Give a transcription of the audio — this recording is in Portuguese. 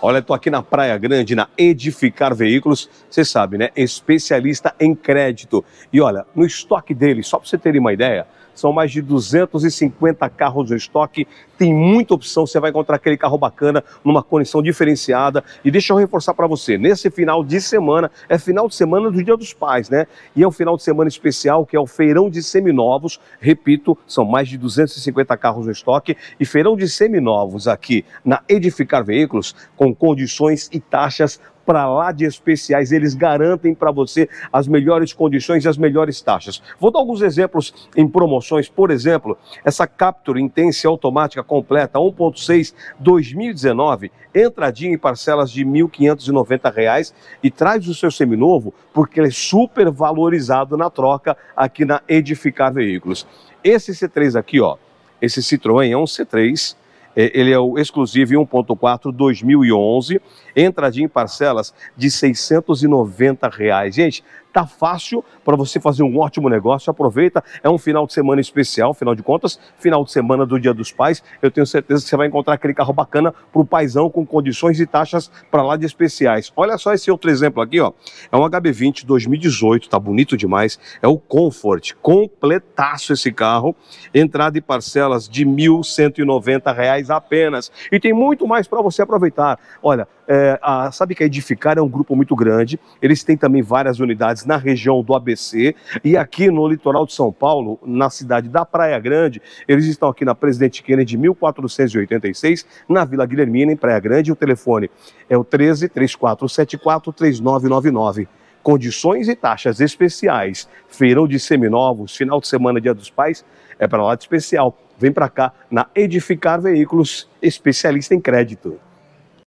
Olha, estou aqui na Praia Grande, na Edificar Veículos, você sabe, né? Especialista em crédito. E olha, no estoque dele, só para você terem uma ideia, são mais de 250 carros no estoque, tem muita opção, você vai encontrar aquele carro bacana, numa condição diferenciada. E deixa eu reforçar para você, nesse final de semana, é final de semana do Dia dos Pais, né? E é um final de semana especial, que é o Feirão de Seminovos, repito, são mais de 250 carros no estoque, e Feirão de Seminovos aqui na Edificar Veículos, com com condições e taxas para lá de especiais. Eles garantem para você as melhores condições e as melhores taxas. Vou dar alguns exemplos em promoções. Por exemplo, essa Capture Intense Automática Completa 1.6 2019, entradinha em parcelas de R$ 1.590 e traz o seu seminovo porque ele é super valorizado na troca aqui na Edificar Veículos. Esse C3 aqui, ó, esse Citroën é um C3 é, ele é o exclusivo 1.4 2011, entradinha em parcelas de R$ 690. Reais. Gente, Tá fácil para você fazer um ótimo negócio. Aproveita, é um final de semana especial, final de contas, final de semana do Dia dos Pais. Eu tenho certeza que você vai encontrar aquele carro bacana para o paizão com condições e taxas para lá de especiais. Olha só esse outro exemplo aqui, ó. É um HB20 2018, tá bonito demais. É o Comfort, completaço esse carro. Entrada e parcelas de R$ 1.190 apenas. E tem muito mais para você aproveitar. Olha, é, a, sabe que a Edificar é um grupo muito grande, eles têm também várias unidades na região do ABC e aqui no litoral de São Paulo, na cidade da Praia Grande. Eles estão aqui na Presidente Kennedy 1486, na Vila Guilhermina, em Praia Grande. O telefone é o 13 3474 3999 condições e taxas especiais. Feirão de seminovos, final de semana, Dia dos Pais, é para lá de especial. Vem para cá na Edificar Veículos, especialista em crédito.